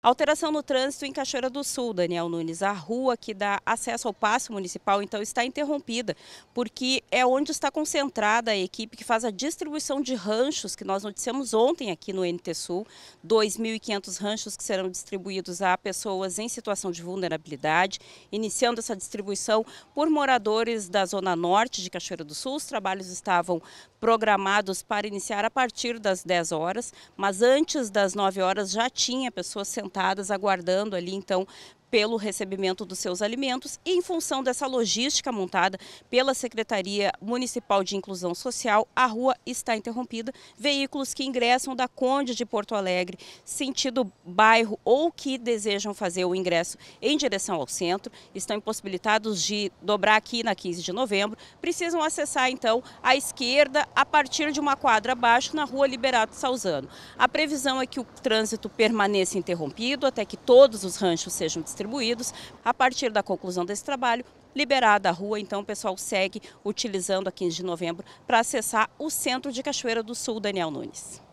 Alteração no trânsito em Cachoeira do Sul, Daniel Nunes. A rua que dá acesso ao passo municipal, então, está interrompida, porque é onde está concentrada a equipe que faz a distribuição de ranchos, que nós noticiamos ontem aqui no NT Sul. 2.500 ranchos que serão distribuídos a pessoas em situação de vulnerabilidade, iniciando essa distribuição por moradores da zona norte de Cachoeira do Sul. Os trabalhos estavam programados para iniciar a partir das 10 horas, mas antes das 9 horas já tinha pessoas sentadas aguardando ali então pelo recebimento dos seus alimentos e em função dessa logística montada pela Secretaria Municipal de Inclusão Social, a rua está interrompida. Veículos que ingressam da Conde de Porto Alegre, sentido bairro ou que desejam fazer o ingresso em direção ao centro, estão impossibilitados de dobrar aqui na 15 de novembro, precisam acessar então a esquerda a partir de uma quadra abaixo na rua Liberato Salzano. A previsão é que o trânsito permaneça interrompido até que todos os ranchos sejam distribuídos. A partir da conclusão desse trabalho, liberada a rua, então o pessoal segue utilizando a 15 de novembro para acessar o centro de Cachoeira do Sul, Daniel Nunes.